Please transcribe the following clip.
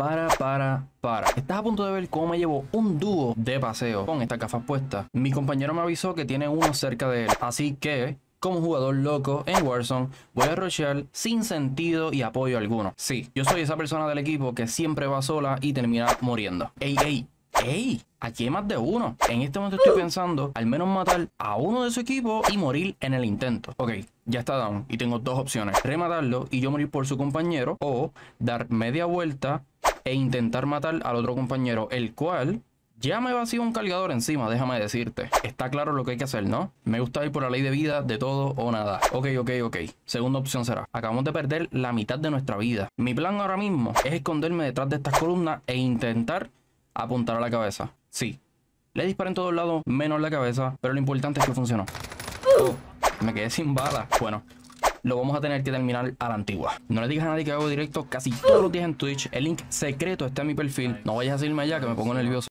Para, para, para. Estás a punto de ver cómo me llevo un dúo de paseo con esta gafas puesta. Mi compañero me avisó que tiene uno cerca de él, así que como jugador loco en Warzone, voy a rushear sin sentido y apoyo alguno. Sí, yo soy esa persona del equipo que siempre va sola y termina muriendo. ¡Ey, ey! ¡Ey! Aquí hay más de uno. En este momento estoy pensando al menos matar a uno de su equipo y morir en el intento. Ok, ya está down y tengo dos opciones. Rematarlo y yo morir por su compañero o dar media vuelta e intentar matar al otro compañero, el cual ya me vacío un cargador encima, déjame decirte. Está claro lo que hay que hacer, ¿no? Me gusta ir por la ley de vida de todo o nada. Ok, ok, ok. Segunda opción será, acabamos de perder la mitad de nuestra vida. Mi plan ahora mismo es esconderme detrás de estas columnas e intentar apuntar a la cabeza. Sí, le disparé en todos lados, menos la cabeza, pero lo importante es que funcionó. Uh. me quedé sin bala. Bueno, lo vamos a tener que terminar a la antigua. No le digas a nadie que hago directo casi todos los días en Twitch. El link secreto está en mi perfil. No vayas a decirme allá que me pongo nervioso.